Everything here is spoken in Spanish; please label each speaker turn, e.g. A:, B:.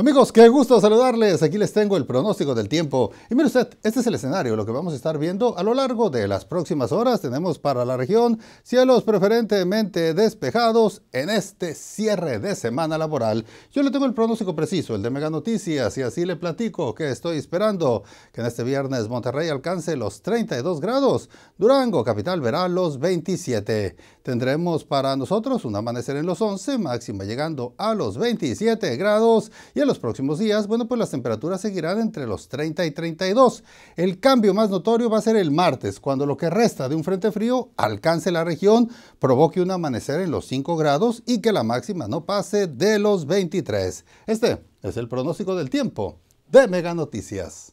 A: Amigos, qué gusto saludarles. Aquí les tengo el pronóstico del tiempo. Y mire usted, este es el escenario, lo que vamos a estar viendo a lo largo de las próximas horas. Tenemos para la región cielos preferentemente despejados en este cierre de semana laboral. Yo le tengo el pronóstico preciso, el de Mega Noticias, y así le platico que estoy esperando que en este viernes Monterrey alcance los 32 grados. Durango, capital, verá los 27. Tendremos para nosotros un amanecer en los 11, máxima llegando a los 27 grados. Y el los próximos días, bueno, pues las temperaturas seguirán entre los 30 y 32. El cambio más notorio va a ser el martes, cuando lo que resta de un frente frío alcance la región, provoque un amanecer en los 5 grados y que la máxima no pase de los 23. Este es el pronóstico del tiempo de Mega Noticias.